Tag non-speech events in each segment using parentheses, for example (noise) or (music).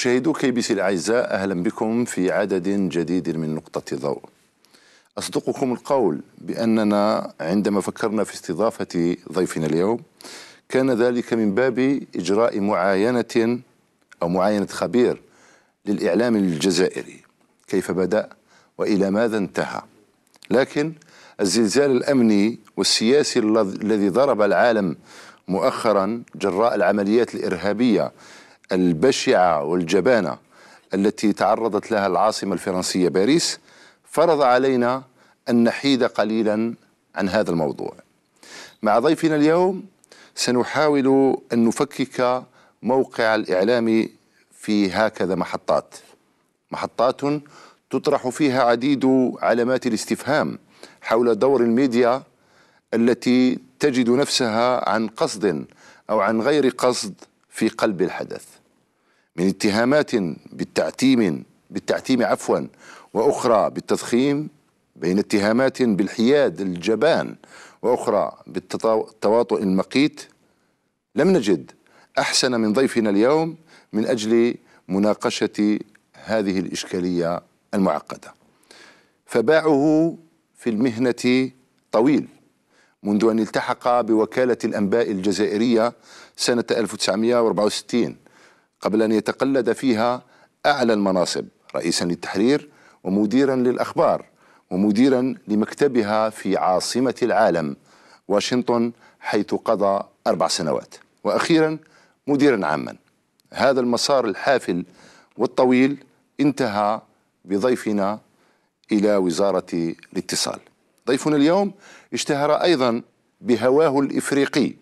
مشاهدو كي بي سي الاعزاء اهلا بكم في عدد جديد من نقطه ضوء. اصدقكم القول باننا عندما فكرنا في استضافه ضيفنا اليوم كان ذلك من باب اجراء معاينه او معاينه خبير للاعلام الجزائري كيف بدا والى ماذا انتهى. لكن الزلزال الامني والسياسي الذي ضرب العالم مؤخرا جراء العمليات الارهابيه البشعة والجبانة التي تعرضت لها العاصمة الفرنسية باريس فرض علينا أن نحيد قليلا عن هذا الموضوع مع ضيفنا اليوم سنحاول أن نفكك موقع الإعلام في هكذا محطات محطات تطرح فيها عديد علامات الاستفهام حول دور الميديا التي تجد نفسها عن قصد أو عن غير قصد في قلب الحدث من اتهامات بالتعتيم بالتعتيم عفوا واخرى بالتضخيم بين اتهامات بالحياد الجبان واخرى بالتواطؤ المقيت لم نجد احسن من ضيفنا اليوم من اجل مناقشه هذه الاشكاليه المعقده فباعه في المهنه طويل منذ ان التحق بوكاله الانباء الجزائريه سنه 1964 قبل أن يتقلد فيها أعلى المناصب رئيسا للتحرير ومديرا للأخبار ومديرا لمكتبها في عاصمة العالم واشنطن حيث قضى أربع سنوات وأخيرا مديرا عاما هذا المسار الحافل والطويل انتهى بضيفنا إلى وزارة الاتصال ضيفنا اليوم اشتهر أيضا بهواه الإفريقي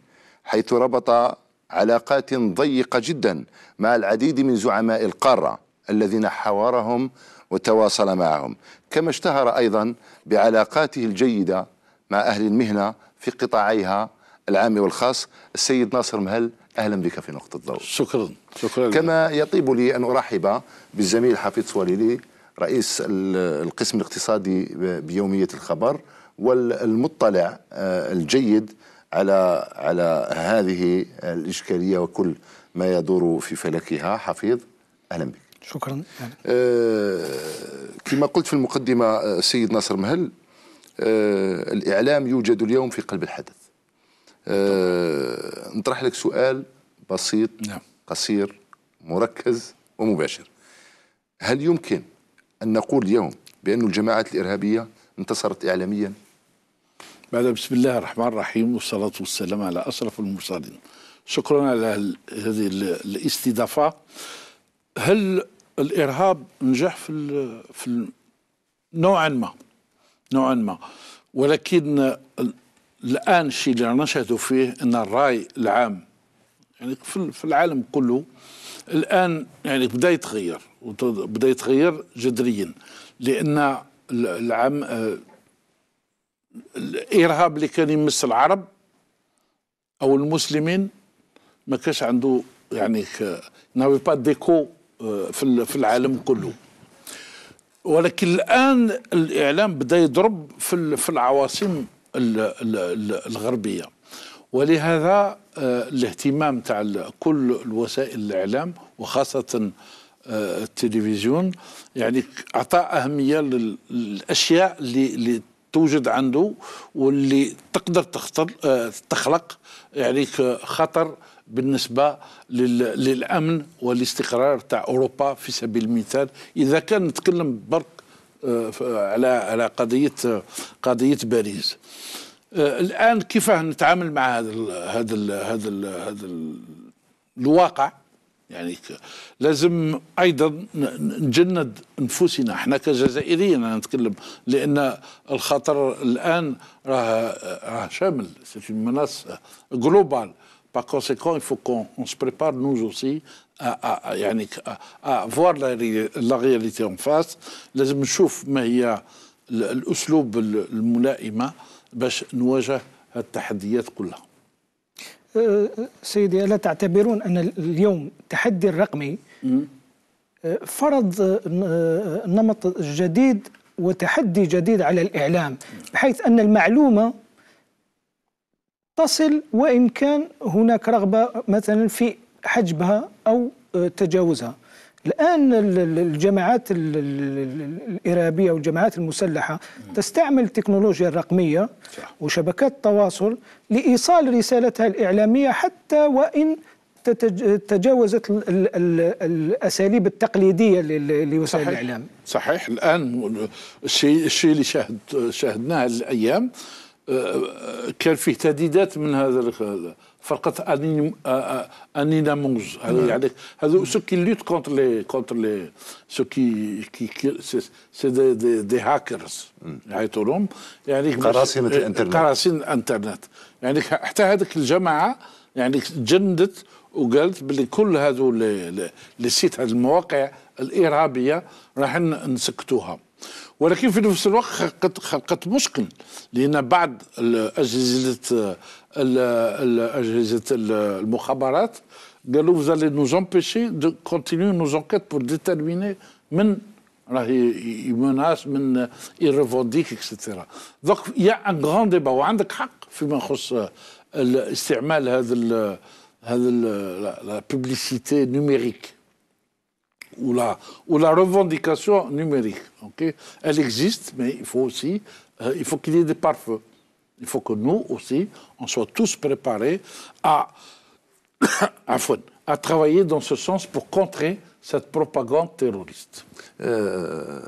حيث ربط علاقات ضيقة جدا مع العديد من زعماء القارة الذين حاورهم وتواصل معهم كما اشتهر أيضا بعلاقاته الجيدة مع أهل المهنة في قطاعيها العام والخاص السيد ناصر مهل أهلا بك في نقطة الضوء شكرا شكرا كما يطيب لي أن أرحب بالزميل حفيظ صواليلي رئيس القسم الاقتصادي بيومية الخبر والمطلع آه، الجيد على على هذه الإشكالية وكل ما يدور في فلكها حفيظ أهلا بك شكرا آه كما قلت في المقدمة السيد أه، ناصر مهل آه الإعلام يوجد اليوم في قلب الحدث آه نطرح لك سؤال بسيط نعم. قصير مركز ومباشر هل يمكن أن نقول اليوم بأن الجماعات الإرهابية انتصرت إعلاميا بعد بسم الله الرحمن الرحيم والصلاة والسلام على أشرف المرسلين شكرا على هذه الاستضافة هل الإرهاب نجح في في نوعا ما نوعا ما ولكن الآن الشيء اللي نشهد فيه أن الرأي العام يعني في العالم كله الآن يعني بدأ يتغير بدأ يتغير جذريا لأن العام آه، الارهاب اللي كان يمس العرب او المسلمين ما كانش عنده يعني نافي با ديكو في في العالم كله ولكن الان الاعلام بدا يضرب في في العواصم الغربيه ولهذا آه، الاهتمام تاع كل الوسائل الاعلام وخاصه آه، التلفزيون يعني اعطى اهميه للاشياء اللي توجد عنده واللي تقدر تخطر آه، تخلق يعني خطر بالنسبه للامن والاستقرار تاع اوروبا في سبيل المثال اذا كان نتكلم برك آه، على على قضيه قضيه باريس آه، الان كيفاه نتعامل مع هذا هذا هذا الواقع يعني لازم ايضا نجند انفسنا احنا كجزائريين انا نتكلم لان الخطر الان راه راه شامل سي مناس جلوبال Par conséquent, il faut qu'on se prépare, nous aussi, à, à, à يعني voir la, la réalité en face. لازم نشوف ما هي الأسلوب الملائمة باش نواجه التحديات كلها أه، أه، سيدي ألا تعتبرون أن اليوم التحدي الرقمي أه، فرض نمط جديد وتحدي جديد على الإعلام بحيث أن المعلومة تصل وإن كان هناك رغبة مثلا في حجبها أو تجاوزها الآن الجماعات الإرهابية والجماعات المسلحة تستعمل التكنولوجيا الرقمية وشبكات التواصل لإيصال رسالتها الإعلامية حتى وإن تجاوزت الاساليب التقليديه لوسائل الاعلام صحيح الان الشيء الشيء اللي شاهد شاهدناه الايام كان فيه تهديدات من هذا هذا فرقت انيناموز نعم. يعني هذو سو كي لوت كونتر لي كونتر لي سو كي كي سي دي, دي, دي هاكرز يعيطوا لهم يعني قراصنة آه، الانترنت قراصنة الانترنت يعني حتى هذيك الجماعه يعني تجندت وقالت باللي كل هذو لي سيت هذه المواقع الارهابيه راح نسكتوها ولكن في نفس الوقت خلقت, خلقت مشكل لان بعض اجهزه اجهزه المخابرات قالوا vous allez nous دو كونتينيو continuer nos enquêtes pour من راهي يمناس من يرفونديك اكسترا دوك يا ان غران ديبا وعندك حق فيما يخص استعمال هذا هذا لا بوبليسيتي نوميريك ou la, ou la revendication numérique. Okay Elle existe, mais il faut aussi euh, il faut qu'il y ait des pare-feux. Il faut que nous aussi, on soit tous préparés à, (coughs) à, à travailler dans ce sens pour contrer cette propagande terroriste. Euh,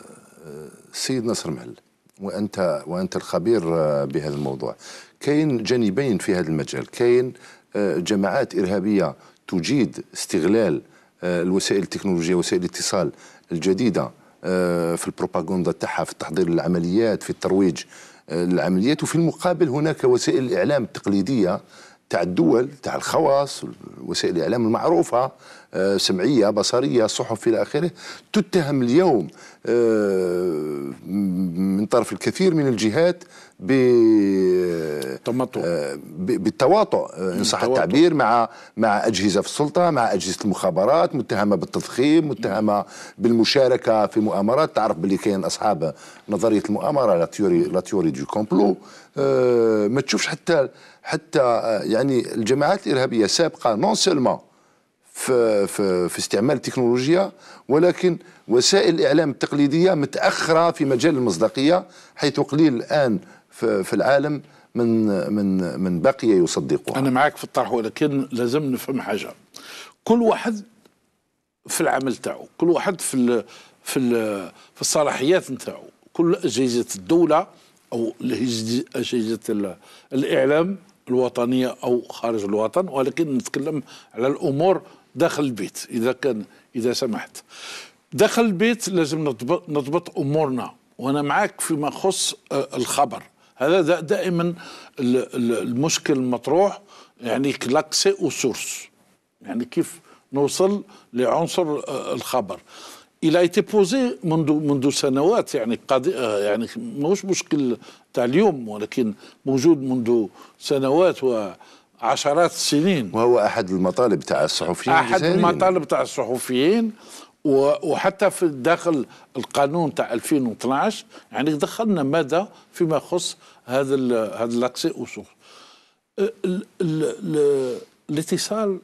euh, سيد مهل وانت وانت الخبير بهذا الموضوع كاين جانبين في هذا المجال كاين جماعات ارهابيه تجيد استغلال آه، الوسائل التكنولوجيه وسائل الاتصال الجديده آه، في البروباغندا تاعها في تحضير العمليات في الترويج العمليات آه، وفي المقابل هناك وسائل الاعلام التقليديه تاع الدول تاع الخواص وسائل الاعلام المعروفه سمعيه بصريه صحف الى اخره تتهم اليوم من طرف الكثير من الجهات آه، ب بالتواطؤ ان آه، صح التعبير مع مع اجهزه في السلطه مع اجهزه المخابرات متهمه بالتضخيم متهمه بالمشاركه في مؤامرات تعرف باللي كاين اصحاب نظريه المؤامره لا تيوري لا تيوري دو كومبلو آه، ما تشوفش حتى حتى يعني الجماعات الارهابيه سابقه نون سولمون في, في, في استعمال التكنولوجيا ولكن وسائل الاعلام التقليديه متاخره في مجال المصداقيه حيث قليل الان في العالم من من من بقي يصدقها انا معك في الطرح ولكن لازم نفهم حاجه كل واحد في العمل تاعو كل واحد في الـ في الـ في الصلاحيات نتاعو كل اجهزه الدوله او اجهزه الاعلام الوطنيه او خارج الوطن ولكن نتكلم على الامور داخل البيت اذا كان اذا سمحت داخل البيت لازم نضبط امورنا وانا معك فيما يخص آه، الخبر هذا دائما المشكل المطروح يعني كلاكسي وسورس يعني كيف نوصل لعنصر آه، الخبر الى ايتي بوزي منذ منذ سنوات يعني آه، يعني ماهوش مشكل تاع اليوم ولكن موجود منذ سنوات و عشرات السنين وهو احد المطالب تاع الصحفيين احد المطالب تاع الصحفيين وحتى في داخل القانون تاع 2012 يعني دخلنا ماذا فيما يخص هذا هذا لاكسي او سورس الاتصال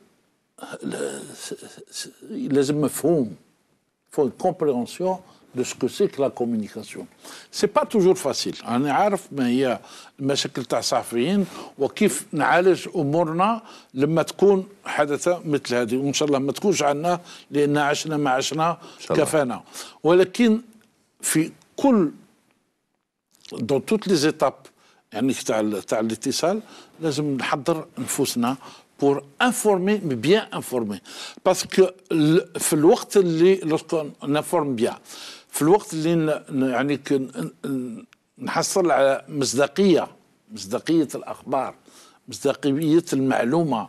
لازم مفهوم فون كومبريونسيون de ce que c'est que la communication سي با توجور فاسيل انا عارف ما هي المشاكل تاع الصحفيين وكيف نعالج امورنا لما تكون حدثه مثل هذه وان شاء الله ما تكونش عنا لان عشنا ما عشنا كفانا ولكن في كل dans توت les étapes, يعني تاع تاع الاتصال لازم نحضر نفوسنا بور انفورمي مي بيان انفورمي باسكو في الوقت اللي لوسكو نفورم بيان في الوقت اللي يعني نحصل على مصداقيه مصداقيه الاخبار مصداقيه المعلومه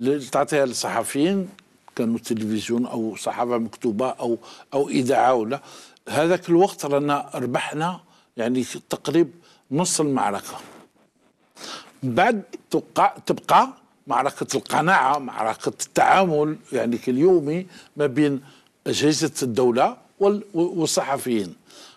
اللي تعطيها للصحفيين كانوا تلفزيون او صحافه مكتوبه او او اذاعه ولا هذاك الوقت رانا ربحنا يعني تقريبا نص المعركه بعد تبقى, تبقى معركة القناعة معركة التعامل يعني اليومي ما بين أجهزة الدولة والصحفيين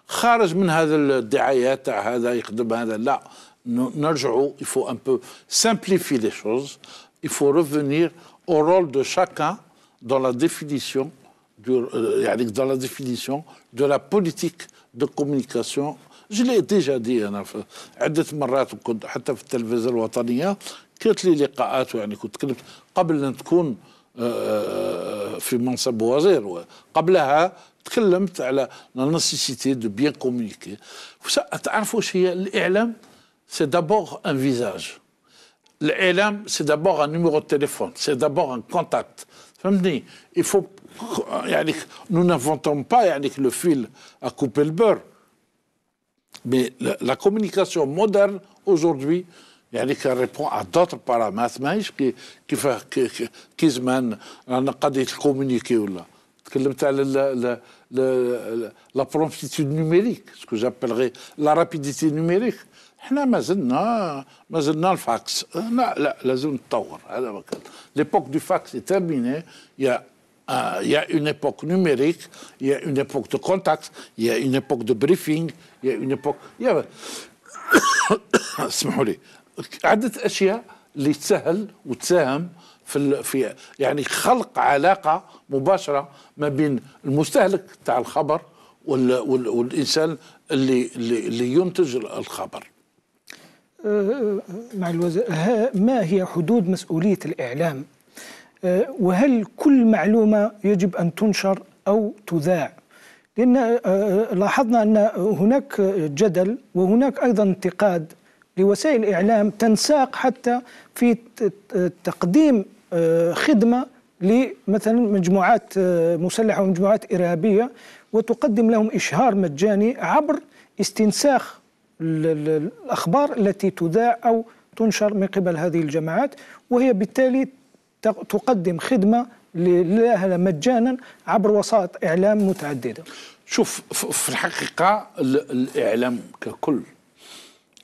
خارج من هذا الدعايات تاع هذا يخدم هذا لا نرجع يفو ان بو سامبليفي لي شوز يفو ريفونير او رول دو شاكا دون لا ديفينيسيون يعني دون لا ديفينيسيون دو لا بوليتيك دو كومونيكاسيون جو لي ديجا دي انا عده مرات كنت حتى في التلفزه الوطنيه كانت لي لقاءات يعني كنت كنت قبل ان تكون آه، آه، في منصب وزير قبلها parlé la nécessité de bien communiquer. Ça, c'est d'abord un visage. L'élèm, c'est d'abord un numéro de téléphone. C'est d'abord un contact. Nous n'inventons pas avec le fil à couper le beurre. Mais la communication moderne aujourd'hui, elle répond à d'autres paramètres. Mais qui fait qu'il a communiquer là? la promptitude numérique ce que j'appellerais la rapidité numérique حنا مازلنا le fax, لا la zone نتطور هذا euh, Il y a une époque numérique, il y a une époque de contact, il y a une époque de briefing, il y a une époque. Il y a. (coughs) اللي تسهل وتساهم في في يعني خلق علاقه مباشره ما بين المستهلك تاع الخبر وال وال والانسان اللي اللي ينتج الخبر أه، مع الوزير ما هي حدود مسؤوليه الاعلام أه، وهل كل معلومه يجب ان تنشر او تذاع لان أه، لاحظنا ان هناك جدل وهناك ايضا انتقاد لوسائل الإعلام تنساق حتى في تقديم آه، خدمة لمثلا مجموعات آه، مسلحة ومجموعات إرهابية وتقدم لهم إشهار مجاني عبر استنساخ الأخبار التي تذاع أو تنشر من قبل هذه الجماعات وهي بالتالي تقدم خدمة لله مجانا عبر وسائط إعلام متعددة شوف في الحقيقة الإعلام ككل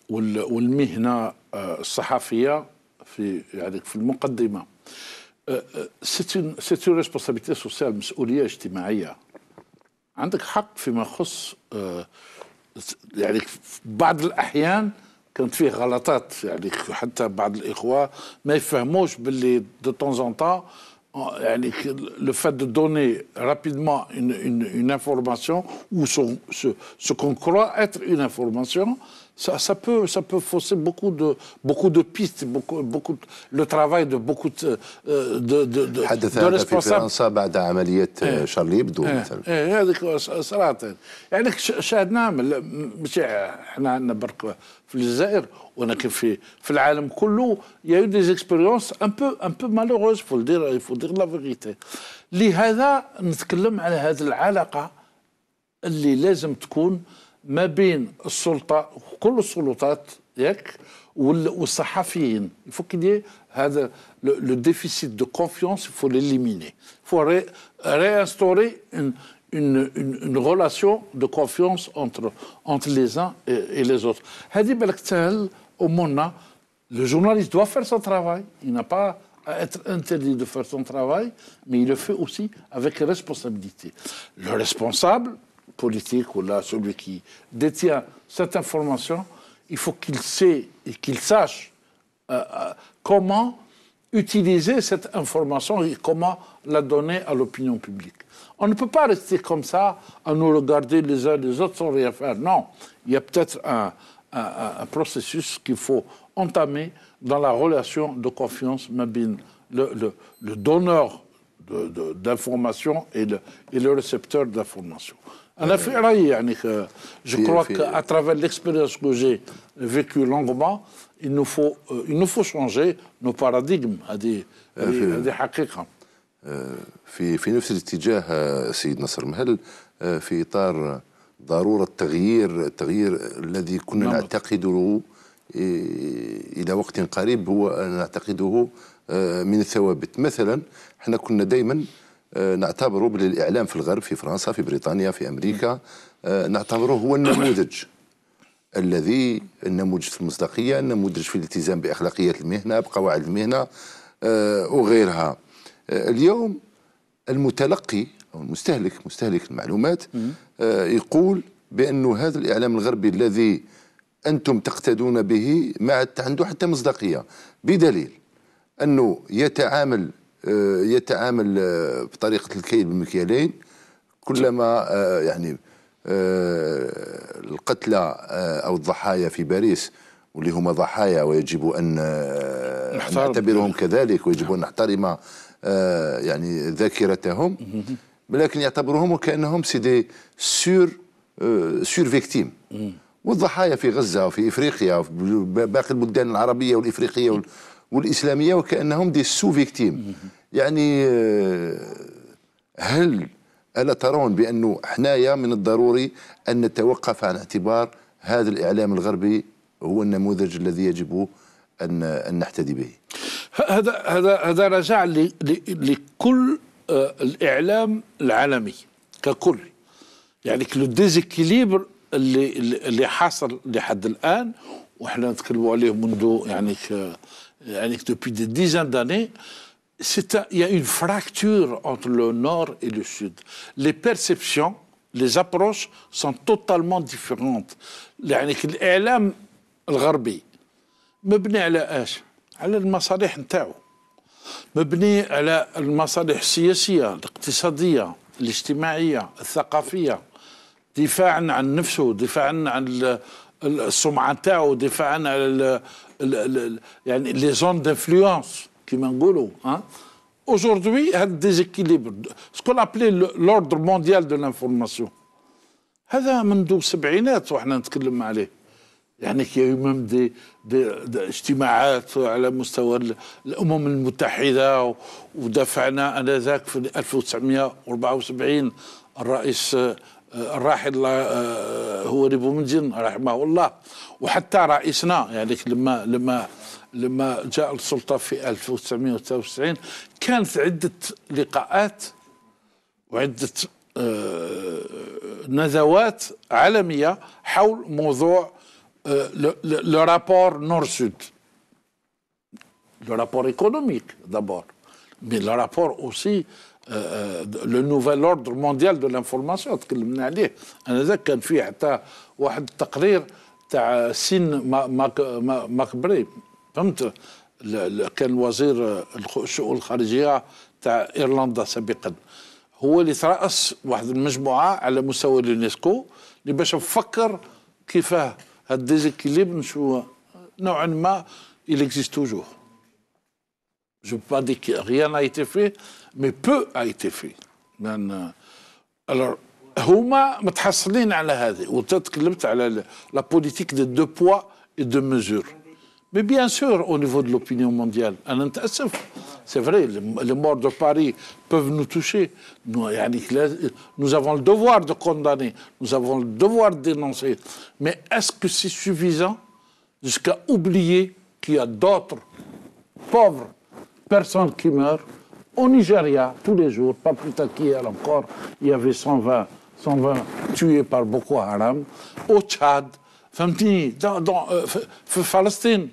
والمهنه آه، الصحفيه في يعني في المقدمه سيت اون ريسبونسابيلتي سوسيال مسؤوليه اجتماعيه عندك حق فيما يخص آه، يعني بعض الاحيان كانت فيه غلطات يعني حتى بعض الاخوه ما يفهموش باللي دو طون زون يعني لو فات دو دوني رابيدمون اون انفورماسيون او سو ou ce, ce, ce qu'on ça, ça, peut, ça peut fausser beaucoup de, beaucoup de pistes, beaucoup, beaucoup de, le travail de beaucoup de, euh, de, de, de de, de responsables. – فرنسا بعد عملية إيه. شارلي يبدو إيه. مثلا ايه هذيك صراحة يعني شاهدناه مش احنا عندنا برك في الجزائر ولكن في في العالم كله يا دي زيكسبيريونس ان بو ان بو مالوغوز فو دير فو دير لا فيغيتي لهذا نتكلم على هذه العلاقة اللي لازم تكون آه Il faut qu'il y ait le déficit de confiance, il faut l'éliminer. Il faut réinstaurer une relation de confiance entre, les uns et, les autres. le journaliste doit faire son travail. Il n'a pas à être interdit de faire son travail, mais il le fait aussi avec responsabilité. Le responsable politique ou là, celui qui détient cette information, il faut qu'il sait et qu'il sache euh, euh, comment utiliser cette information et comment la donner à l'opinion publique. On ne peut pas rester comme ça à nous regarder les uns les autres sans rien faire. Non, il y a peut-être un, processus qu'il faut entamer dans la relation de confiance le, donneur d'informations et, et le récepteur d'informations. انا في رايي يعني جو كرو crois اترافير ليكسبيريونس كو جي j'ai vécue longuement il nous faut euh, il nous faut changer nos paradigmes هذه آه، هذه حقيقه آه، في في نفس الاتجاه آه، سيد نصر مهل في اطار ضروره تغيير التغيير الذي كنا نعم. نعتقده الى وقت قريب هو نعتقده من الثوابت مثلا احنا كنا دائما آه، نعتبره بالإعلام في الغرب في فرنسا في بريطانيا في أمريكا آه، نعتبره هو النموذج الذي النموذج في المصداقية النموذج في الالتزام بأخلاقيات المهنة بقواعد المهنة آه، وغيرها اليوم المتلقي أو المستهلك مستهلك المعلومات يقول بأن هذا الإعلام الغربي الذي أنتم تقتدون به ما عنده حتى مصداقية بدليل أنه يتعامل آه، يتعامل آه، بطريقه الكيل بمكيالين كلما آه، يعني القتلى او الضحايا في باريس واللي هما ضحايا ويجب ان نعتبرهم كذلك ويجب ان نحترم يعني ذاكرتهم ولكن يعتبروهم وكانهم سيدي سور سور فيكتيم والضحايا في غزه وفي افريقيا وفي باقي البلدان العربيه والافريقيه والاسلاميه وكانهم دي سو فيكتيم يعني آه، هل الا ترون بانه حنايا من الضروري ان نتوقف عن اعتبار هذا الاعلام الغربي هو النموذج الذي يجب ان ان نحتدي به هذا هذا هذا رجع لكل آه، الاعلام العالمي ككل يعني لو ديزيكيليبر اللي اللي حاصل لحد الان وحنا نتكلموا عليه منذ يعني depuis des dizaines d'années, il y a une fracture entre le nord et le sud. Les perceptions, les approches sont totalement différentes. L'élam, le garbé, est basé sur les besoins de l'église. Il est basé sur les besoins de la politique, de l'économie, de l'économie, de l'économie, de l'économie, de l'économie, de l'économie, de يعني لي زون دانفلونس كيما نقولوا ها un déséquilibre, ديزيكيليبر سكون ابلي لوردر مونديال دو لانفورماسيون هذا منذ السبعينات وحنا نتكلم عليه يعني كي ميم دي, دي, دي اجتماعات على مستوى الامم المتحده ودفعنا انذاك في 1974 الرئيس آه، الراحل آه، هو ريبو منجن رحمه الله وحتى رئيسنا يعني لما لما لما جاء السلطه في 1993 كانت عده لقاءات وعده آه، ندوات عالميه حول موضوع آه، لو رابور نور سود لو رابور ايكونوميك دابور مي لو رابور اوسي آه، لو نوفيل اوردر مونديال دو لانفورماسيون تكلمنا عليه انا ذاك كان فيه حتى واحد التقرير تاع سين مقبري فهمت كان وزير الشؤون الخارجيه تاع ايرلندا سابقا هو اللي تراس واحد المجموعه على مستوى اليونسكو اللي باش نفكر كيفاه هاد ديزيكيليب شو نوعا ما il existe toujours. Je ne veux pas dire que rien n'a été fait, mais peu a été fait. Euh, alors, هما متحصلين على هذه وتتكلمت على لا بوليتيك دو poids et Mais bien sûr, au niveau de l'opinion mondiale, c'est vrai, les morts de Paris peuvent nous toucher. Nous, nous avons le devoir de condamner, nous avons le devoir de dénoncer. Mais est-ce que c'est suffisant jusqu'à oublier qu'il y a d'autres pauvres personnes qui meurent au Nigeria tous les jours, pas plus tard qu'hier encore, il y avait 120 120 tués par Boko Haram, au Tchad, dans, dans euh, Palestine.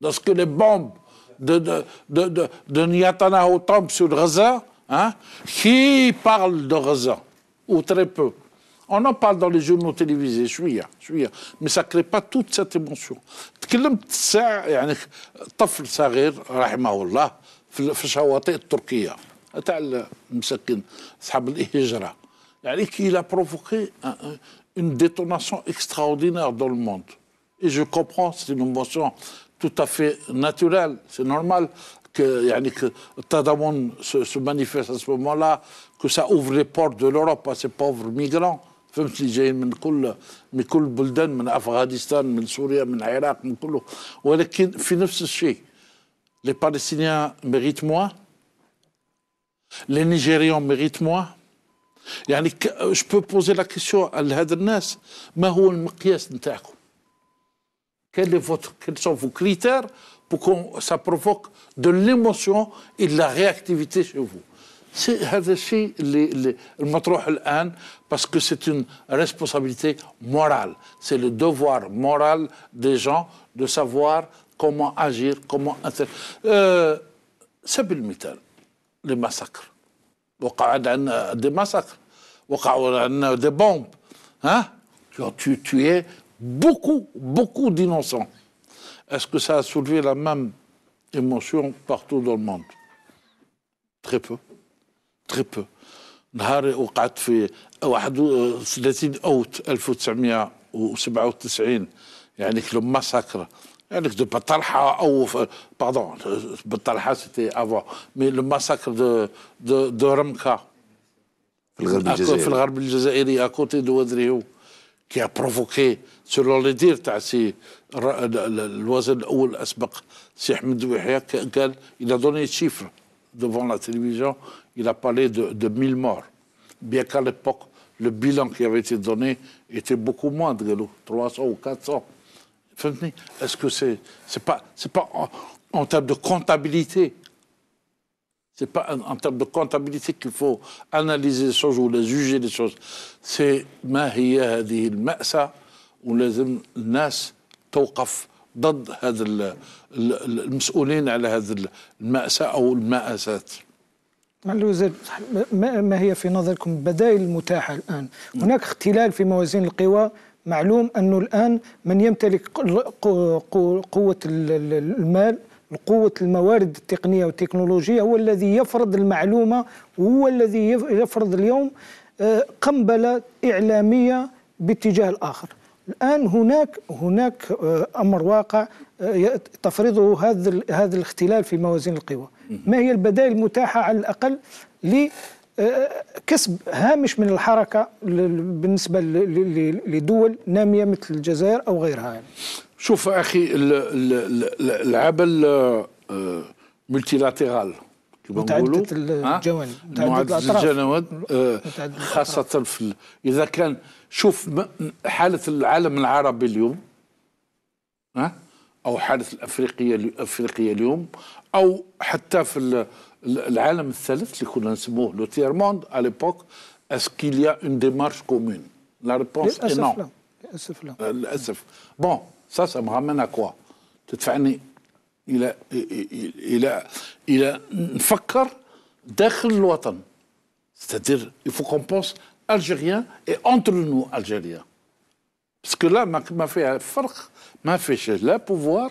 lorsque les bombes de, de, de, de, de tombent sur Gaza, hein, qui parle de Gaza Ou très peu. On en parle dans les journaux télévisés, je suis, je mais ça ne crée pas toute cette émotion. تكلمت ساعة يعني طفل صغير رحمه الله في الشواطئ tu تاع المسكن أصحاب الهجرة il a provoqué une détonation extraordinaire dans le monde. Et je comprends, c'est une émotion tout à fait naturelle, c'est normal que, que se, manifeste à ce moment-là, que ça ouvre les portes de l'Europe à ces pauvres migrants. فهمت اللي جايين من كل les Palestiniens méritent moins les Nigérians méritent moins je peux poser la question à ces mais où هو المقياس نتاعكم quel est votre quels sont vos critères pour que ça provoque de l'émotion et de la réactivité chez vous que que veux dire, parce que c'est une responsabilité morale c'est le devoir moral des gens de savoir comment agir comment inter... Euh, c'est le métal, les massacre. وقعت عندنا des massacres, وقعوا عندنا des bombes, hein, qui tué beaucoup, beaucoup d'innocents. Est-ce que ça a soulevé la même émotion partout dans le monde Très peu. Très peu. نهار وقعت في 30 اوت 1997 يعني كيلو massacre de Batalha, oh, pardon, Batalha c'était avant, mais le massacre de, de, de Ramka, à côté de Wadriou, qui a provoqué, selon les dires, il a donné des chiffres devant la télévision, il a parlé de, de 1000 morts, bien qu'à l'époque, le bilan qui avait été donné était beaucoup moins de 300 ou 400. faites est-ce que c'est c'est pas c'est pas en, en, termes de comptabilité C'est pas en, en, termes de comptabilité qu'il faut analyser les choses ou les juger les choses. C'est ما هي هذه المأساة les الناس توقف ضد هذا المسؤولين على هذا المأساة أو المآسات الوزير ما هي في نظركم البدائل المتاحة الآن؟ هناك اختلال في موازين القوى معلوم أنه الآن من يمتلك قوة المال قوة الموارد التقنية والتكنولوجية هو الذي يفرض المعلومة هو الذي يفرض اليوم آه، قنبلة إعلامية باتجاه الآخر الآن هناك هناك آه، أمر واقع آه، تفرضه هذا هذا الاختلال في موازين القوى ما هي البدائل المتاحة على الأقل كسب هامش من الحركه بالنسبه لدول ناميه مثل الجزائر او غيرها يعني. شوف اخي العمل ملتيلاتيرال كما نقولوا الجوانب متعدد الجوانب آه، خاصه في اذا كان شوف حاله العالم العربي اليوم ها او حاله الافريقيه الافريقيه اليوم او حتى في le tierre monde, à l'époque, est-ce qu'il y a une démarche commune La réponse est non. Euh, bon ça ça me ramène à quoi il اكوا تدفعني الى الى الى C'est-à-dire, il faut qu'on pense algérien et entre nous, algériens. Parce que là, m'a fait un m'a fait chez le pouvoir,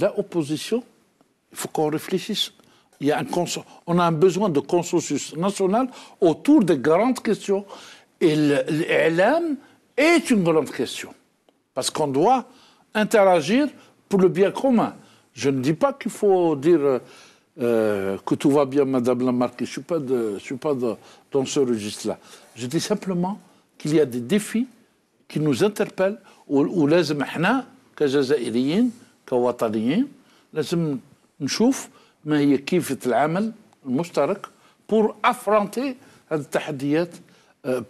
l'opposition. Il faut qu'on réfléchisse on a un besoin de consensus national autour des grandes questions. Et l'Élam est une grande question. Parce qu'on doit interagir pour le bien commun. Je ne dis pas qu'il faut dire euh, que tout va bien, Madame Lamarck. Je ne suis pas, pas dans ce registre-là. Je dis simplement qu'il y a des défis qui nous interpellent où, لازم احنا les كوطنيين لازم نشوف ما هي كيف العمل المشترك بور افرونتي هذه التحديات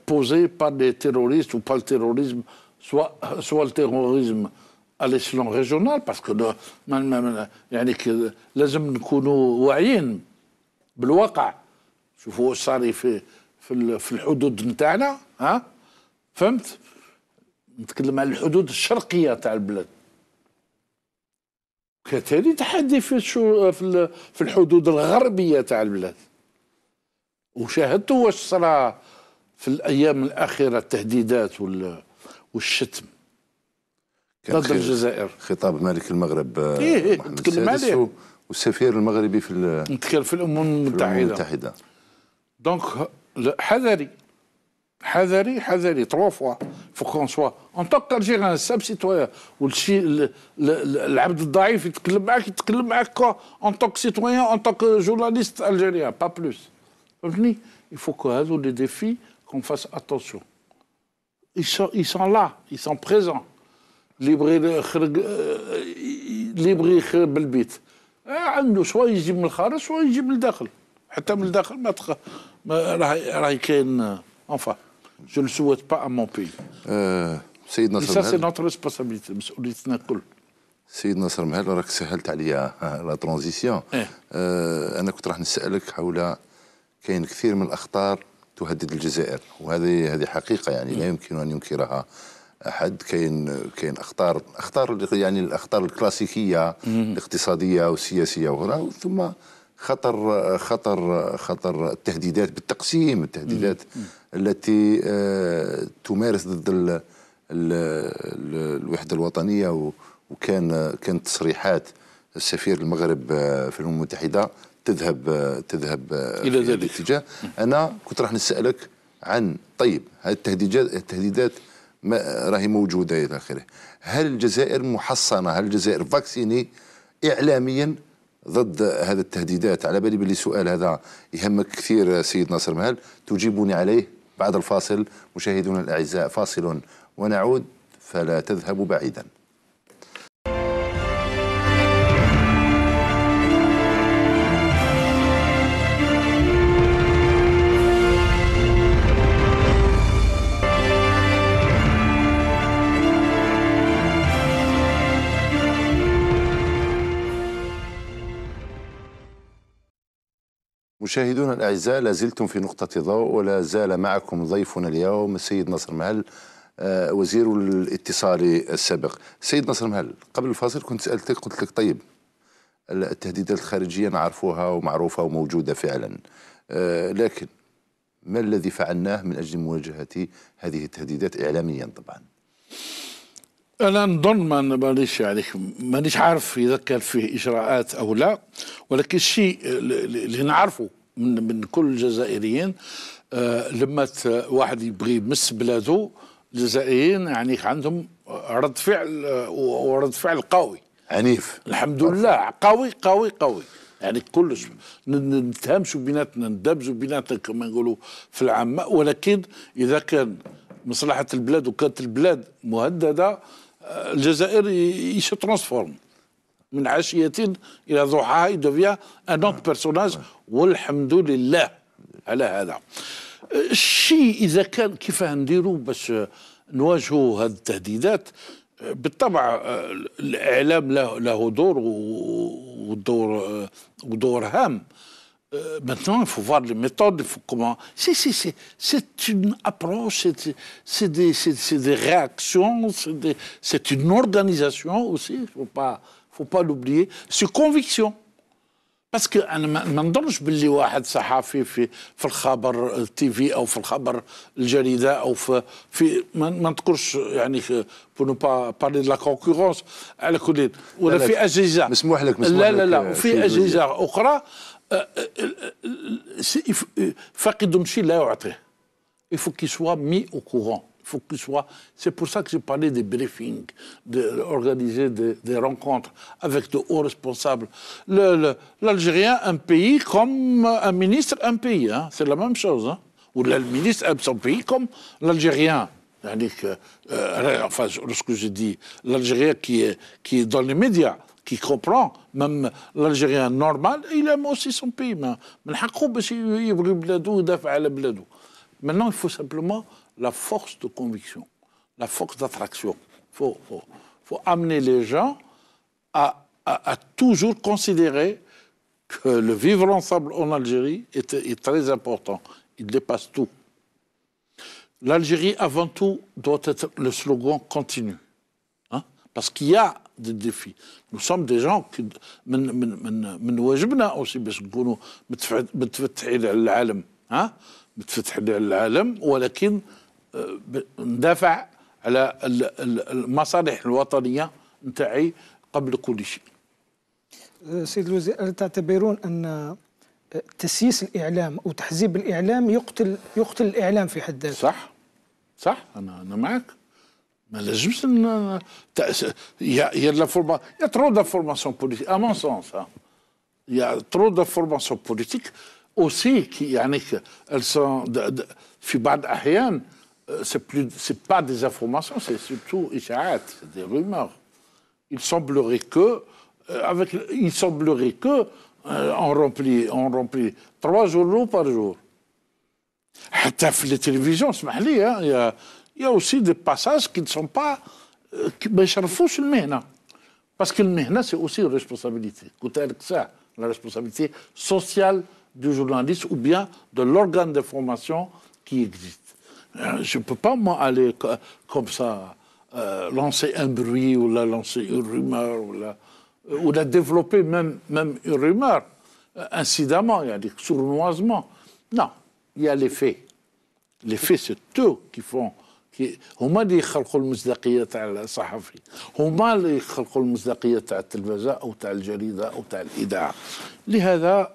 بوزي بار لي تيروريست وبار التيروريزم سوا سوا التيروريزم على l'échelon ريجونال باسكو يعني لازم نكونوا واعيين بالواقع شوفوا واش صاري في في في الحدود نتاعنا ها فهمت نتكلم على الحدود الشرقيه تاع البلاد كتالي تحدي في الشو في, الحدود الغربيه تاع البلاد وشاهدتوا واش صرا في الايام الاخيره التهديدات والشتم ضد الجزائر خطاب ملك المغرب آه، إيه, إيه، تكلم عليه والسفير المغربي في نتكلم في الامم المتحده الامم المتحده دونك حذري حذري حذري فوا فو كون سوا اون توك الجيران ساب سيتويان والشي العبد الضعيف يتكلم معاك يتكلم معاك اون توك سيتويان اون توك جورناليست الجيريان با بلوس فهمتني يفو كو هادو لي ديفي كون فاس اتونسيون اي يسون لا اي يسون بريزون اللي يبغي ليبري اللي يبغي خرج بالبيت عنده سوا يجيب من الخارج سوا يجيب من الداخل حتى من الداخل ما تخ راهي راهي كاين انفا euh, Je ne le souhaite pas à mon pays. Euh, نصر Et ça, c'est notre responsabilité, مسؤوليتنا الكل. سيد نصر مهل راك سهلت عليا لا آه، ترانزيسيون إيه؟ آه انا كنت راح نسالك حول كاين كثير من الاخطار تهدد الجزائر وهذه هذه حقيقه يعني لا إيه. يمكن ان ينكرها احد كاين كاين اخطار اخطار يعني الاخطار الكلاسيكيه الاقتصاديه والسياسيه وهنا ثم خطر خطر خطر التهديدات بالتقسيم التهديدات مم. التي آه، تمارس ضد الوحده الوطنيه وكان كانت تصريحات السفير المغرب آه، في الامم المتحده تذهب آه، تذهب الى ذلك الاتجاه انا كنت راح نسالك عن طيب هذه التهديدات التهديدات راهي موجوده الى اخره هل الجزائر محصنه هل الجزائر فاكسيني اعلاميا ضد هذه التهديدات على بالي باللي سؤال هذا يهمك كثير سيد ناصر مهل تجيبني عليه بعد الفاصل مشاهدون الأعزاء فاصل ونعود فلا تذهبوا بعيدا مشاهدونا الأعزاء لازلتم في نقطة ضوء ولا زال معكم ضيفنا اليوم السيد نصر مهل آه، وزير الاتصال السابق سيد نصر مهل قبل الفاصل كنت سألتك قلت لك طيب التهديدات الخارجية نعرفوها ومعروفة وموجودة فعلا آه، لكن ما الذي فعلناه من أجل مواجهة هذه التهديدات إعلاميا طبعا انا نظن ما مانيش عليك يعني مانيش عارف اذا كان فيه اجراءات او لا ولكن الشيء اللي نعرفه من من كل الجزائريين آه لما واحد يبغي يمس بلاده الجزائريين يعني عندهم رد فعل آه، ورد فعل قوي عنيف الحمد لله قوي قوي قوي يعني كلش نتهمشوا بيناتنا ندبزوا بيناتنا كما نقولوا في العامة ولكن إذا كان مصلحة البلاد وكانت البلاد مهددة الجزائر يسو ترانسفورم من عشية إلى ضحاها يدوفيا ان un بيرسوناج والحمد لله على هذا الشيء إذا كان كيف نديروا باش نواجهوا هذه التهديدات بالطبع الإعلام له دور ودور آه، ودور هام Euh, maintenant, il faut voir les méthodes, il faut comment. Si, si, si. C'est une approche, c'est des, des, réactions, c'est une organisation aussi, il ne faut pas, faut pas l'oublier. C'est conviction. باسكو انا ما نظنش باللي واحد صحافي في في الخبر التيفي او في الخبر الجريده او في في ne ما نذكرش يعني بور نو با بارلي دو لا كونكورونس على كل ولا في اجهزه مسموح لك مسموح لا لا لا وفي اجهزه اخرى euh, il faut qu'il soit mis au courant. Il faut qu'il soit. C'est pour ça que j'ai parlé des briefings, d'organiser des, rencontres avec de hauts responsables. L'Algérien, un pays comme un ministre, un pays. Hein. C'est la même chose. Hein. Ou le ministre aime son pays comme l'Algérien. Euh, enfin, ce que je dis, l'Algérien qui est, qui est dans les médias qui comprend même l'Algérien normal, il aime aussi son pays. Maintenant, il faut simplement la force de conviction, la force d'attraction. Il faut, faut, faut, amener les gens à, à, toujours considérer que le vivre ensemble en Algérie est, très important. Il dépasse tout. L'Algérie, avant tout, doit être le slogan continu. Hein, parce qu'il y a ديفي نو سوم دي جون من من من من واجبنا اوسي باش نكونوا متفتحين على العالم ها متفتحين على العالم ولكن آه، ندافع على المصالح الوطنيه نتاعي قبل كل شيء آه، سيد الوزير هل تعتبرون ان آه، تسييس الاعلام او تحزيب الاعلام يقتل يقتل الاعلام في حد ذاته صح صح انا انا معك Mais euh, il y, a, Il trop d'informations politiques, à mon sens. Hein. Il y a trop d'informations politiques aussi qui, elles sont. De, de, euh, c'est plus, c'est pas des informations, c'est surtout des rumeurs. Il semblerait que, euh, avec, il semblerait que, on remplit, on remplit trois journaux par jour. les télévisions, hein, il y a il y a aussi des passages qui ne sont pas euh, parce Parce que c'est aussi une responsabilité, une responsabilité. ça, la responsabilité sociale du journaliste ou bien de l'organe de formation qui existe. Euh, je ne peux pas, moi, aller comme ça, euh, lancer un bruit ou la lancer une rumeur ou la, développer même, même une rumeur incidemment, il y a des sournoisement. Non, il y a les faits. Les faits, c'est eux qui font هما اللي le المصداقيه تاع الصحفي هما اللي le المصداقيه تاع التلفزه او تاع الجريده ou تاع الاذاعه لهذا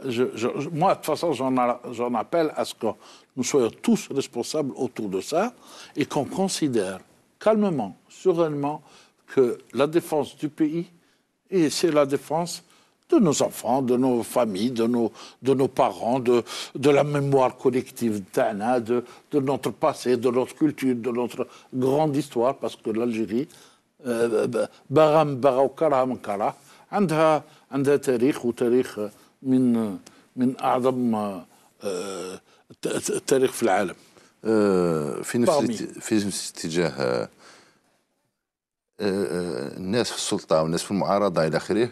moi de toute façon j'en appelle à ce que nous soyons tous responsables autour de ça et qu'on considère calmement sereinement que la défense du pays et c'est la défense de nos enfants, de nos familles, de nos, de nos parents, de, de la mémoire collective d'Anna, de, de, notre passé, de notre culture, de notre grande histoire, parce que l'Algérie, Baram Baroukara un عندها عندها تاريخ وتاريخ من من اعظم التاريخ في العالم في نفس في نفس الاتجاه الناس في السلطه والناس في المعارضه الى اخره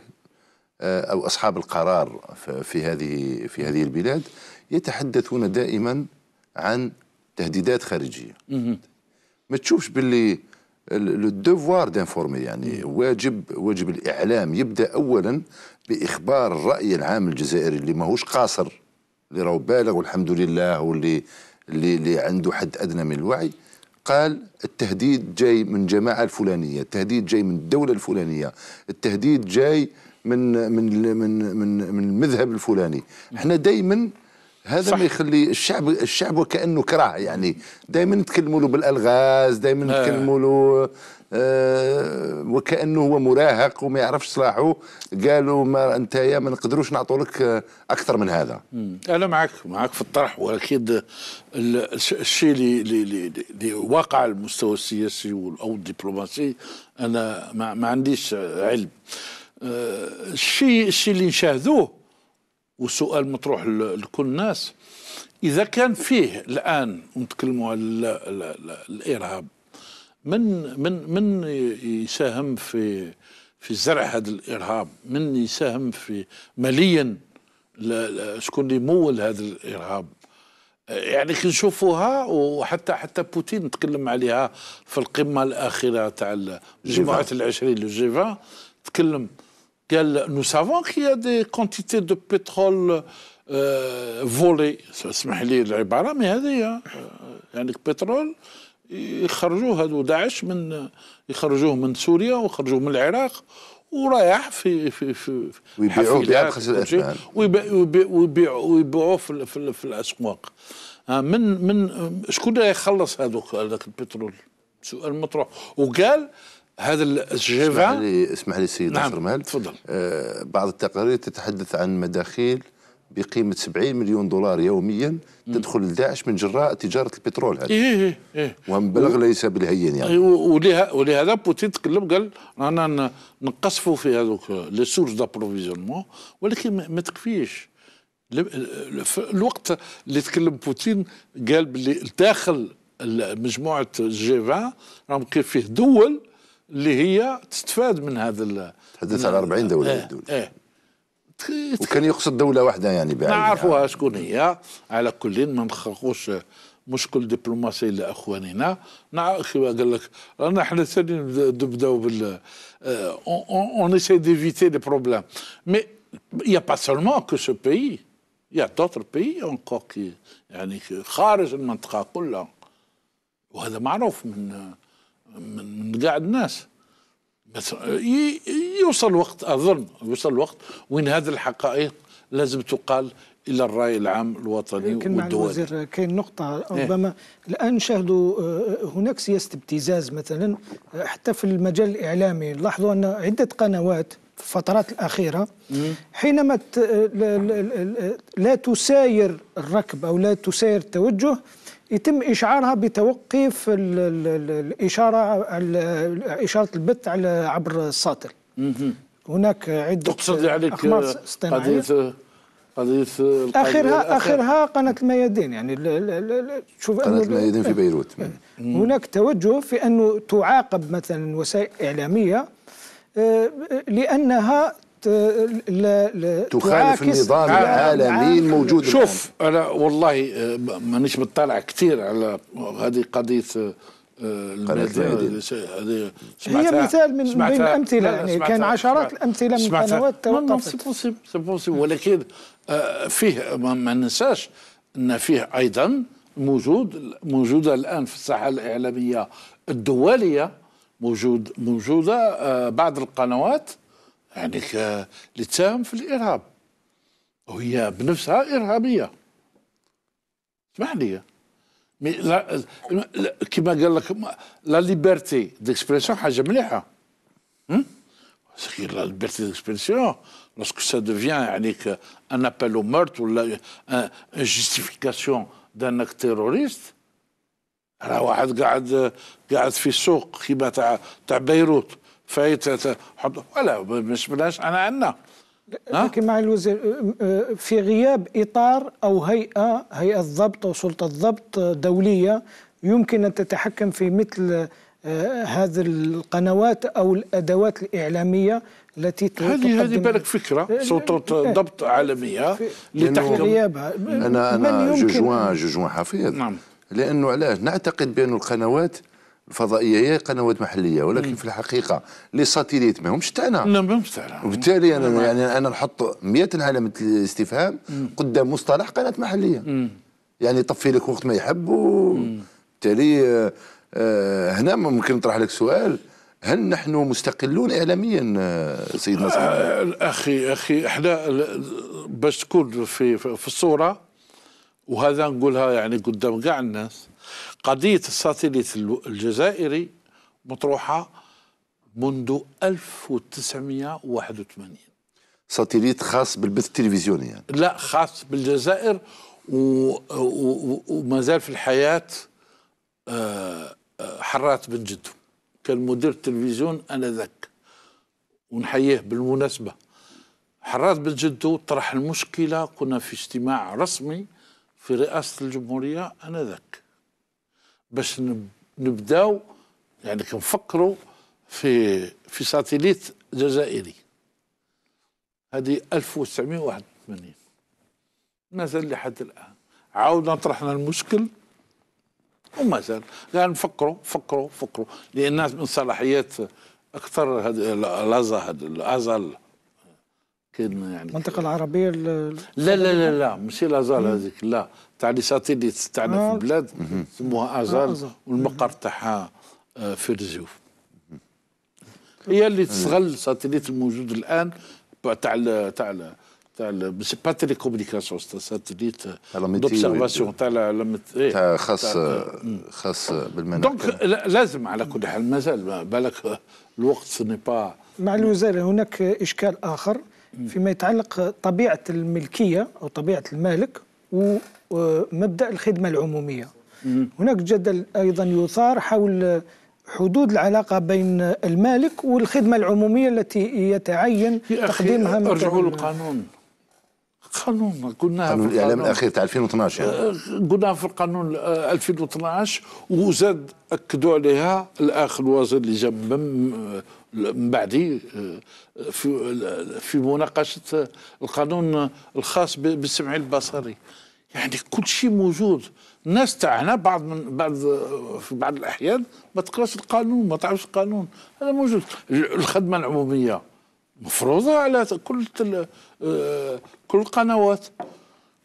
آه، او اصحاب القرار في هذه في هذه البلاد يتحدثون دائما عن تهديدات خارجيه ما تشوفش باللي لو دوفوار دانفورمي يعني واجب واجب الاعلام يبدا اولا باخبار الراي العام الجزائري اللي ماهوش قاصر اللي راهو بالغ والحمد لله واللي اللي, اللي عنده حد ادنى من الوعي قال التهديد جاي من جماعه الفلانيه التهديد جاي من الدوله الفلانيه التهديد جاي آه من من من من, من المذهب الفلاني احنا دائما هذا صح. ما يخلي الشعب الشعب وكانه كراه يعني دائما نتكلموا له بالالغاز دائما آه. نتكلموا له آه وكانه هو مراهق وما يعرفش صلاحه قالوا ما انت يا ما نقدروش نعطوا لك اكثر من هذا انا معك معك في الطرح واكيد الشيء اللي اللي واقع المستوى السياسي او الدبلوماسي انا ما, ما عنديش علم الشيء الشيء اللي نشاهدوه وسؤال مطروح لكل الناس اذا كان فيه الان ونتكلموا على الارهاب من من من يساهم في في زرع هذا الارهاب من يساهم في ماليا شكون اللي يمول هذا الارهاب يعني كي نشوفوها وحتى حتى بوتين تكلم عليها في القمه الاخيره تاع جمعه العشرين 20 تكلم قال نو سافون كي دي كونتيتي دو بترول فولي اسمح لي العباره مي هذه يعني البترول يخرجوه هذو داعش من يخرجوه من سوريا ويخرجوه من العراق ورايح في في في ويبيعوه بارخص الأثمان ويبيعوه في, في, في الأسواق آه، من من شكون يخلص هذوك هذاك البترول سؤال مطروح وقال هذا الجيفا اسمح لي اسمح لي سيد نعم مال تفضل آه بعض التقارير تتحدث عن مداخيل بقيمة 70 مليون دولار يوميا تدخل لداعش من جراء تجارة البترول هذه إيه إيه إيه ومبلغ ليس بالهين يعني أيوة، ولهذا ولهذا بوتين تكلم قال رانا نقصفوا في هذوك لي سورس دابروفيزيونمون ولكن ما تكفيش الوقت اللي تكلم بوتين قال باللي داخل مجموعة جي 20 راهم كيف فيه دول اللي هي تستفاد من هذا تحدث على 40 دوله اه الدول اه وكان يقصد دوله واحده يعني ما عرفوها شكون هي على كل ما نخلقوش مشكل دبلوماسي لاخواننا قال لك رانا حنا ثاني نبداو بال اون ايسي ديفيتي لي بروبليم مي يا با سولمون كو سو بيي يا دوتر بيي اونكور كي يعني خارج المنطقه كلها وهذا معروف من من قاعد الناس يوصل وقت اظن يوصل وقت وين هذه الحقائق لازم تقال الى الراي العام الوطني يمكن والدولي كاين نقطه إيه. ربما إيه؟ الان نشاهدوا آه، هناك سياسه ابتزاز مثلا آه، حتى في المجال الاعلامي لاحظوا ان عده قنوات في الفترات الأخيرة حينما آه، لا تساير الركب أو لا تساير التوجه يتم إشعارها بتوقيف الـ الـ الإشارة ال إشارة البث على عبر الساتل هناك عدة تقصد عليك يعني قضية قضية اخرها اخرها قناة الميادين يعني شوف قناة الميادين في بيروت إيه. هناك توجه في انه تعاقب مثلا وسائل اعلامية آه، لانها تخالف النظام العالمي الموجود شوف انا والله آه، مانيش مطلع كثير على هذه قضيه آه، هذه هي مثال من بين الامثله يعني كان عشرات الامثله من قنوات توقفت سي بوسيبل ولكن آه، فيه ما ننساش ان فيه ايضا موجود موجوده الان في الساحه الاعلاميه الدوليه موجود موجوده بعض القنوات يعني اللي تساهم في الارهاب وهي بنفسها ارهابيه اسمح لي مي لا كما قال لك لا ليبرتي ديكسبرسيون حاجه مليحه لا ليبرتي ديكسبرسيون لوسكو سا دوفيان يعني ان ابل او meurtre ولا جيستيفيكاسيون justification d'un تيروريست راه واحد قاعد قاعد في السوق كيما تاع تاع بيروت فايت ولا مش بلاش انا عنا لكن مع الوزير في غياب اطار او هيئه هيئه ضبط او سلطه ضبط دوليه يمكن ان تتحكم في مثل أه، هذه القنوات او الادوات الاعلاميه التي هذه هذه بالك فكره أه، سلطه ضبط عالميه لتحكم غيابها انا انا جوجوان جوجوان حفيظ نعم لانه علاش نعتقد بان القنوات الفضائيه هي قنوات محليه ولكن مم. في الحقيقه لي ساتيليت ماهمش تاعنا لا ماهمش تاعنا وبالتالي انا مم. يعني انا نحط 100 علامه استفهام قدام مصطلح قناه محليه مم. يعني يطفي لك وقت ما يحب وبالتالي آه آه هنا ممكن نطرح لك سؤال هل نحن مستقلون اعلاميا آه، سيدنا نصر؟ آه اخي اخي احنا باش تكون في في الصوره وهذا نقولها يعني قدام كاع الناس قضية الساتليت الجزائري مطروحة منذ 1981 ساتليت خاص بالبث التلفزيوني يعني. لا خاص بالجزائر ومازال في الحياة آه، آه، حرات بن جدو كان مدير التلفزيون آنذاك ونحييه بالمناسبة حرات بن جدو طرح المشكلة كنا في اجتماع رسمي في رئاسة الجمهورية آنذاك باش نبداو يعني كنفكروا في في ساتيليت جزائري هذه 1981 مازال لحد الان عاودنا طرحنا المشكل ومازال قال نفكروا فكروا فكروا لان من صلاحيات اكثر هذا الازا هذا الازل كان يعني المنطقه العربيه لا لا لا لا ماشي لازال هذيك لا تاع لي ساتيليت تاعنا في آه. البلاد سموها آه، ازال والمقر تاعها آه، في الرزيوف هي اللي تستغل الساتيليت الموجود الان تاع تاع تاع سي با تيلي كوميونيكاسيون ساتيليت دوبسيرفاسيون تاع تاع خاص خاص بالمناخ دونك لازم على كل حال مازال بالك الوقت سني با مع الوزاره هناك اشكال اخر فيما يتعلق طبيعة الملكية أو طبيعة المالك ومبدأ آه، الخدمة العمومية هناك جدل أيضا يثار حول حدود العلاقة بين المالك والخدمة العمومية التي يتعين تقديمها من ارجعوا للقانون قانون قلناها قانون الاعلام الاخير تاع 2012 يعني. آه، قلناها في القانون 2012 آه، وزاد اكدوا عليها الاخ الوزير اللي جا من بعدي آه، في في مناقشه آه، القانون الخاص بالسمع البصري يعني كل شيء موجود الناس تاعنا بعض من بعض آه، في بعض الاحيان ما تقراش القانون ما تعرفش القانون هذا موجود الخدمه العموميه مفروضه على كل كل القنوات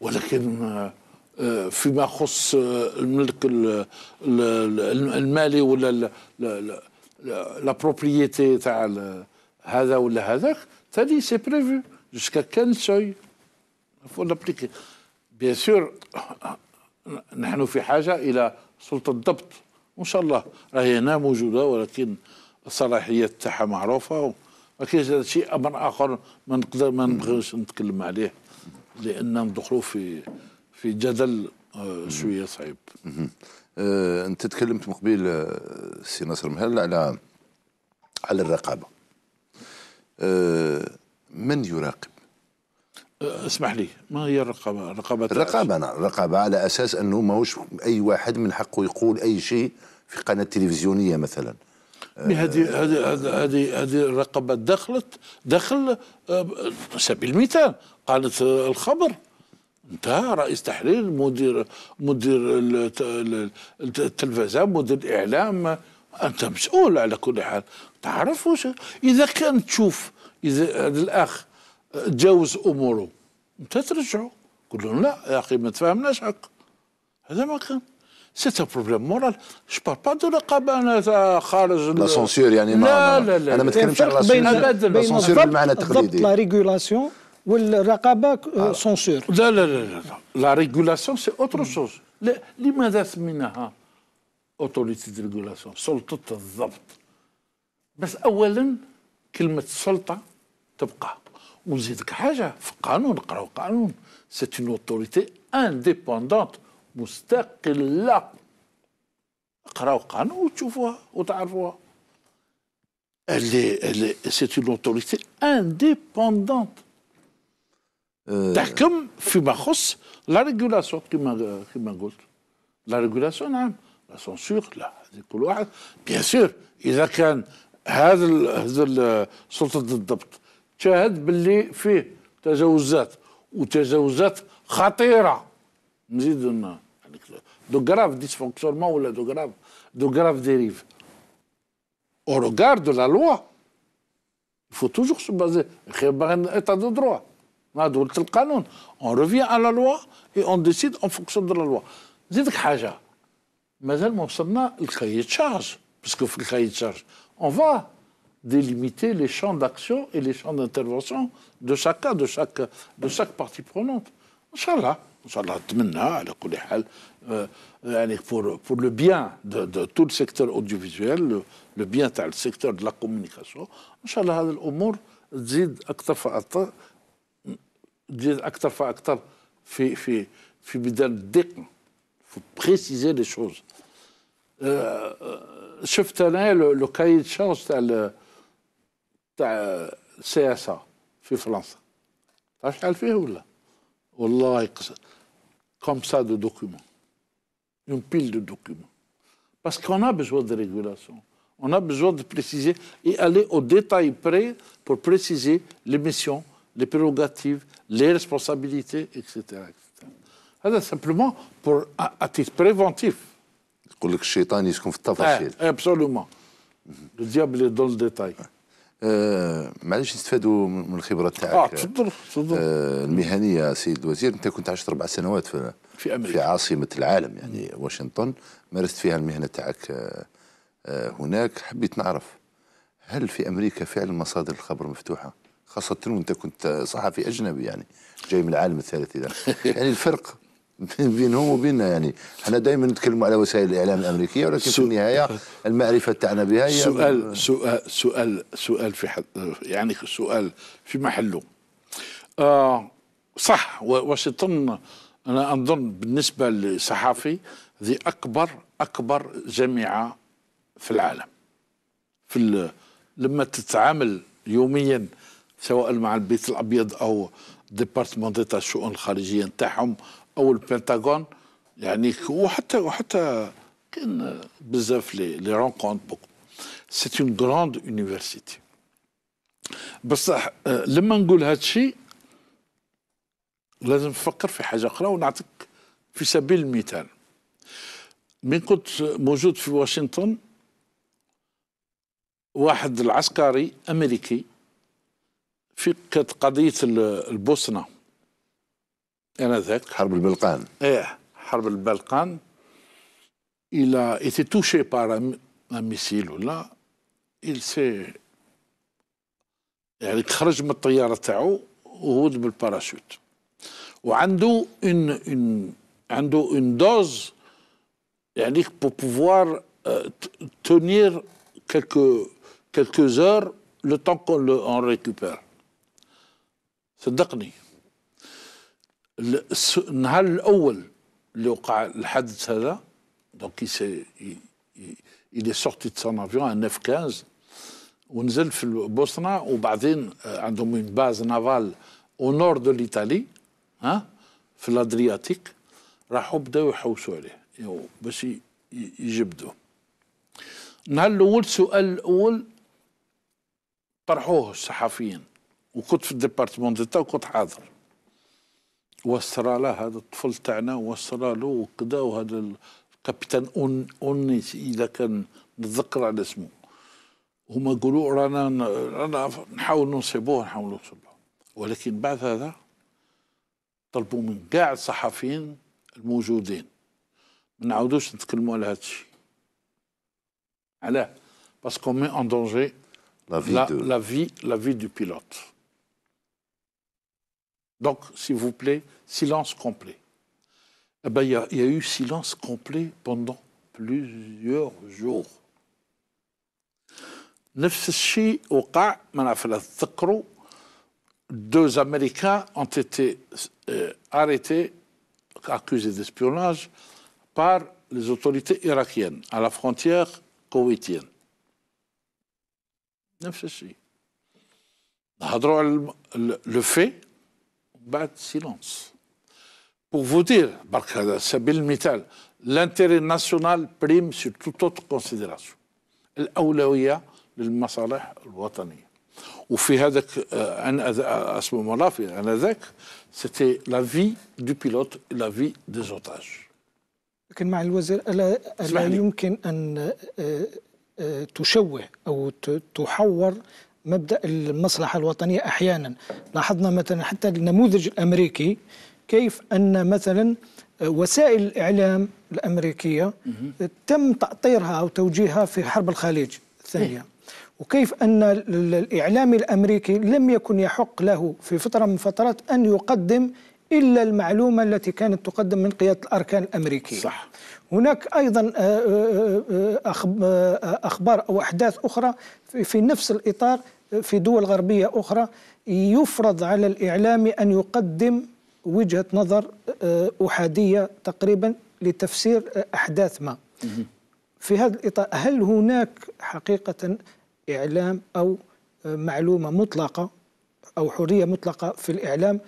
ولكن فيما يخص الملك المالي ولا لا بروبريتي تاع هذا ولا هذاك تالي سي بريفو جوسكا كان سوي فو نابليكي بيان سور نحن في حاجه الى سلطه ضبط وان شاء الله راهي هنا موجوده ولكن الصلاحيات تاعها معروفه ولكن هذا شيء امر اخر ما نقدر ما نبغيش نتكلم عليه لان ندخلوا في في جدل آه، شويه صعيب آه، انت تكلمت من قبيل آه، سي ناصر مهل على على الرقابه من يراقب اسمح لي ما هي الرقابه الرقابه الرقابه نعم الرقابه على اساس انه ماهوش اي واحد من حقه يقول اي شيء في قناه تلفزيونيه مثلا هذه هذه هذه هذه الرقابه دخلت دخل سبيل المثال قالت الخبر انتهى رئيس تحرير مدير مدير التلفزه مدير الاعلام انت مسؤول على كل حال تعرف واش اذا كان تشوف اذا هذا الاخ تجاوز اموره انت ترجعه قول لهم لا يا اخي ما تفهمناش حق هذا ما كان سيت بروبليم مورال جو بار با دو رقابه انا خارج لا سونسور يعني ما لا لا لا انا ما لا على لا سونسور بالمعنى التقليدي لا ريغولاسيون والرقابه سونسور لا لا لا لا لا ريغولاسيون سي اوتر شوز لماذا سميناها اوتوريتي دي ريغولاسيون سلطه الضبط بس اولا كلمه سلطه تبقى ونزيدك حاجه في القانون نقراو قانون سي اون اوتوريتي انديبوندونت مستقله قراو قانون وتشوفوها وتعرفوها اللي اللي سي اون اوتوريتي انديبوندونت تحكم فيما la régulation ريغولاسيون كما Bien sûr, لا ريغولاسيون نعم لا سونسور لا كل واحد بيان سور اذا كان هذا هذا سلطه الضبط شاهد باللي فيه تجاوزات وتجاوزات il faut toujours se baser sur un de droit on revient à la loi et on décide en fonction de la loi. زيدك حاجه مازال ما de charge. parce que cahier de charge, on va délimiter les champs d'action et les champs d'intervention de chacun, de chaque, de chaque partie prenante. Inch'Allah, Inch'Allah, euh, euh, pour, pour le bien de, tout le secteur audiovisuel, le, bien bien du secteur de la communication, Inch'Allah, l'humour, zid, aktafa, acteur par acteur, Il faut préciser les choses. Euh, euh, Chef de Tenet, le, le cahier de chance, de le CSA, fait France. T'as fait le fait ou là comme ça de documents. Une pile de documents. Parce qu'on a besoin de régulation. On a besoin de préciser et aller au détail près pour préciser les missions les prérogatives, les responsabilités, etc. etc. هذا سامبلومون بور اتيت بريفونتيف يقول لك الشيطان يسكن في التفاصيل ابسولومون لو ديابل دون ديتاي آه معلش نستفادوا من الخبره تاعك اه تفضل تفضل euh, المهنيه سيد الوزير انت كنت عشت اربع سنوات في في في عاصمه العالم يعني واشنطن مارست فيها المهنه تاعك آه، آه، هناك حبيت نعرف هل في امريكا فعلا مصادر الخبر مفتوحه؟ خاصة وأنت كنت صحفي أجنبي يعني جاي من العالم الثالث إذا (laughs) يعني الفرق (laughs) بينهم وبيننا يعني احنا دائما نتكلم على وسائل الاعلام الامريكيه ولكن في النهايه المعرفه تاعنا بها هي سؤال سؤال سؤال سؤال في حد يعني سؤال في محله آه صح واشنطن انا اظن بالنسبه للصحافي ذي اكبر اكبر جامعه في العالم في لما تتعامل يوميا سواء مع البيت الابيض او ديبارتمون ديتا الشؤون الخارجيه نتاعهم او البنتاغون يعني وحتى وحتى كان بزاف لي لي رونكونت بوكو سيت اون كروند يونيفرسيتي بصح آه، لما نقول هذا الشيء لازم نفكر في حاجه اخرى ونعطيك في سبيل المثال من كنت موجود في واشنطن واحد العسكري امريكي Il a été touché par un missile. Il s'est. Il a fait un peu de temps pour le parachute. Il a eu une dose pour pouvoir euh, tenir quelques heures le temps qu'on récupère. صدقني النهار الاول اللي وقع الحادث هذا دونك سي est sorti de افيون avion a 9-15 ونزل في البوسنة وبعدين آه، عندهم اون باز نافال او نور دو ليتالي ها في الادرياتيك راحوا بداو يحوسوا عليه باش يجبدوه النهار الاول السؤال الاول طرحوه الصحفيين وكنت في الديبارتمون ديتا وكنت حاضر وصرى له هذا الطفل تاعنا وصرى له وكذا وهذا الكابتن اون اونيس اذا كان نتذكر على اسمه هما يقولوا رانا رانا نحاول نصيبوه نحاول نصيبوه ولكن بعد هذا طلبوا من كاع الصحفيين الموجودين ما نعاودوش نتكلموا على هذا الشيء علاه باسكو مي ان دونجي لا في لا في لا في دو بيلوت Donc, s'il vous plaît, silence complet. Eh bien, il y, a, eu silence complet pendant plusieurs jours. deux Américains ont été euh, arrêtés, accusés d'espionnage par les autorités irakiennes à la frontière koweïtienne. Le fait Bad silence. Pour vous dire, Barkhad Sabile l'intérêt national prime sur toute autre considération. L'au-léorie, les m'asalh, le Et dans ce cas, je suis La vie du pilote, la vie des otages. Mais le ministre, il ne peut pas changer de position. مبدا المصلحه الوطنيه احيانا لاحظنا مثلا حتى النموذج الامريكي كيف ان مثلا وسائل الاعلام الامريكيه تم تاطيرها او توجيهها في حرب الخليج الثانيه إيه. وكيف ان الاعلام الامريكي لم يكن يحق له في فتره من فترات ان يقدم الا المعلومه التي كانت تقدم من قياده الاركان الامريكيه صح هناك أيضا آه، آه، آه، أخبار أو أحداث أخرى في نفس الإطار في دول غربية أخرى يفرض على الإعلام أن يقدم وجهة نظر أحادية تقريبا لتفسير أحداث ما في هذا الإطار هل هناك حقيقة إعلام أو معلومة مطلقة أو حرية مطلقة في الإعلام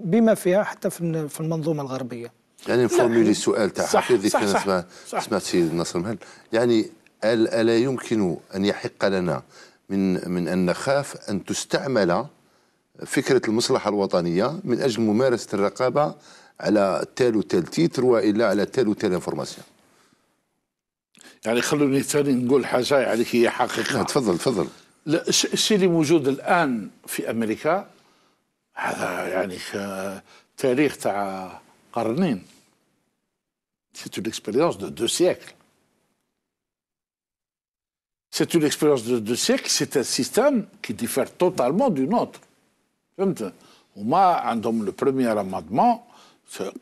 بما فيها حتى في المنظومة الغربية يعني نفورميلي السؤال تاع حفيظي كان سمعت سمعت سيد ناصر مهل يعني الا يمكن ان يحق لنا من من ان نخاف ان تستعمل فكره المصلحه الوطنيه من اجل ممارسه الرقابه على تال وتال تيتر والا على تال وتال انفورماسيون يعني خلوني ثاني نقول حاجه يعني هي حقيقه تفضل تفضل لا الشيء اللي موجود الان في امريكا هذا يعني تاريخ تاع قرنين c'est une expérience de deux siècles. C'est une expérience de deux siècles, c'est un système qui diffère totalement du nôtre. Moi, le premier amendement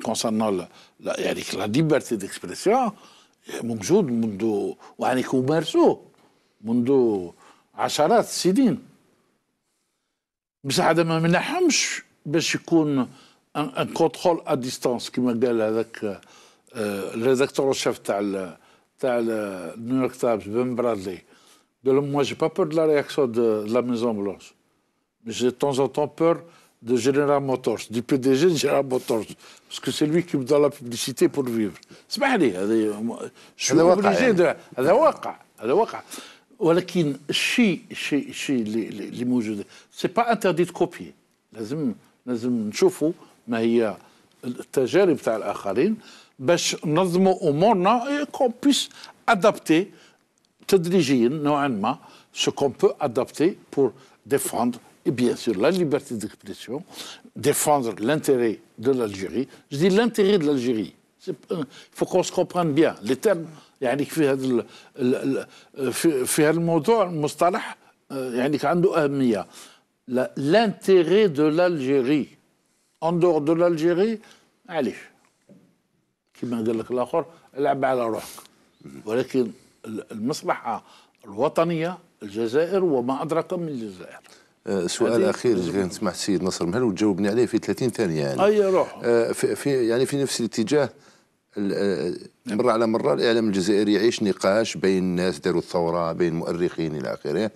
concernant la, la liberté d'expression, موجود منذ ويعني كيمارسوه منذ عشرات السنين بصح هذا ما باش يكون contrôle à distance qui me avec. Euh, euh, le rédacteur en chef de New York Times, Ben Bradley, de le, moi, j'ai pas peur de la réaction de, la Maison-Blanche. Mais j'ai de temps en temps peur de General Motors, du PDG de General Motors, parce que c'est lui qui me donne la publicité pour vivre. C'est euh, je suis obligé de... C'est pas interdit de copier. الشيء الشيء الشيء de pas موجود de copier. لازم لازم ما هي التجارب تاع الاخرين باش نظموا امورنا كون بيس ادابتي تدريجيا نوعا ما سو كون بو ادابتي بور ديفوندر اي بيان سور لا ليبرتي ديكسبريسيون ديفوندر لانتيري دو لالجيري جو دي لانتيري دو لالجيري فو كون سكوبران بيان لي تيرم يعني في هذا في هذا الموضوع المصطلح آه، يعني عنده اهميه لانتيري دو لالجيري ان دور دو لالجيري معليش كما قال لك الاخر العب على روحك ولكن المصلحه الوطنيه الجزائر وما ادرك من الجزائر euh, سؤال اخير نسمع السيد نصر مهل وتجاوبني عليه في 30 ثانيه يعني اي روح آه، في يعني في نفس الاتجاه آه، نعم. مرة على مرة الإعلام الجزائري يعيش نقاش بين الناس داروا الثورة بين مؤرخين إلى آخره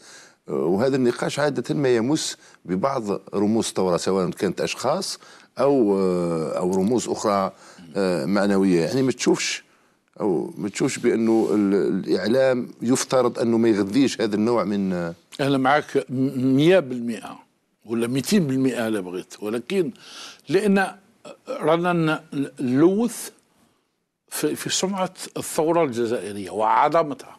وهذا النقاش عادة ما يمس ببعض رموز الثورة سواء كانت أشخاص أو آه، أو رموز أخرى آه، معنوية يعني ما تشوفش أو ما تشوفش بأنه الإعلام يفترض أنه ما يغذيش هذا النوع من آه، أنا معك 100% ولا 200% لا بغيت ولكن لأن رانا نلوث في, في سمعة الثورة الجزائرية وعظمتها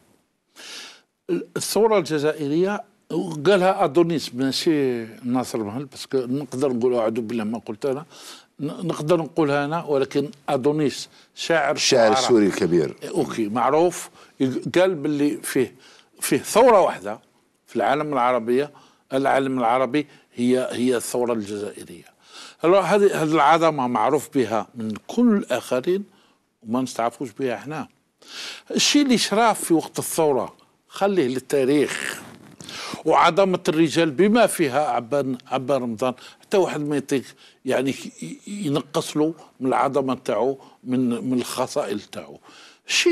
الثورة الجزائرية وقالها ادونيس ماشي ناصر مهل باسكو نقدر نقول اعوذ بالله ما قلت انا نقدر نقولها انا ولكن ادونيس شاعر الشاعر السوري الكبير إيه، اوكي معروف قال باللي فيه فيه ثوره واحده في العالم العربيه العالم العربي هي هي الثوره الجزائريه هذه هذه العظمه معروف بها من كل الاخرين وما نستعرفوش بها احنا الشيء اللي شراف في وقت الثوره خليه للتاريخ وعظمه الرجال بما فيها عبان عبان رمضان حتى واحد ما يطيق يعني ينقص له من العظمه تاعو من من الخصائل تاعو شي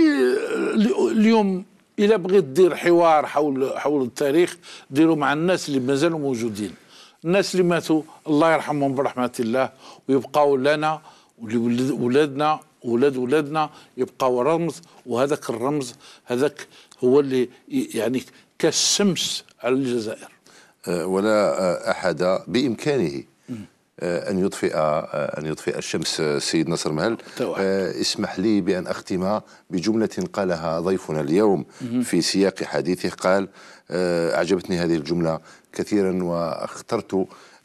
اليوم الا بغيت دير حوار حول حول التاريخ ديروا مع الناس اللي مازالوا موجودين الناس اللي ماتوا الله يرحمهم برحمه الله ويبقاو لنا ولولادنا ولاد ولادنا يبقاو رمز وهذاك الرمز هذاك هو اللي يعني كالشمس على الجزائر أه، ولا أه، أحد بإمكانه أه، أن يطفئ أن يطفئ الشمس السيد نصر مهل طبعا. اسمح لي بأن أختم بجملة قالها ضيفنا اليوم في سياق حديثه قال أعجبتني هذه الجملة كثيرا واخترت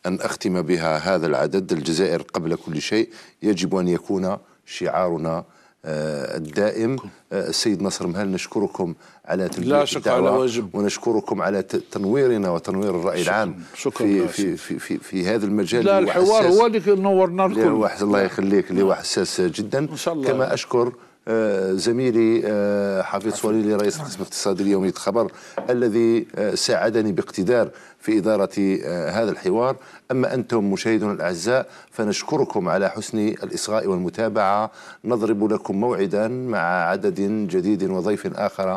أن أختم بها هذا العدد الجزائر قبل كل شيء يجب أن يكون شعارنا آه، الدائم آه، السيد نصر مهل نشكركم على لا شكرا على واجب ونشكركم على تنويرنا وتنوير الراي شكرا العام شكرا في, في, في, في, في هذا المجال لا الحوار هو اللي نورنا لكم الله نعم. يخليك اللي هو حساس جدا إن شاء الله كما اشكر آه، زميلي حفيظ صوليلي رئيس القسم الاقتصادي اليومي خبر الذي ساعدني باقتدار في إدارة آه، هذا الحوار أما أنتم مشاهدون الأعزاء فنشكركم على حسن الإصغاء والمتابعة نضرب لكم موعدا مع عدد جديد وضيف آخر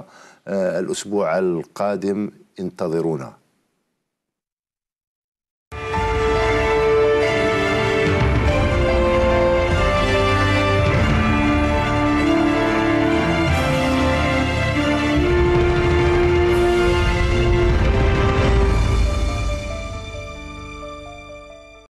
آه، الأسبوع القادم انتظرونا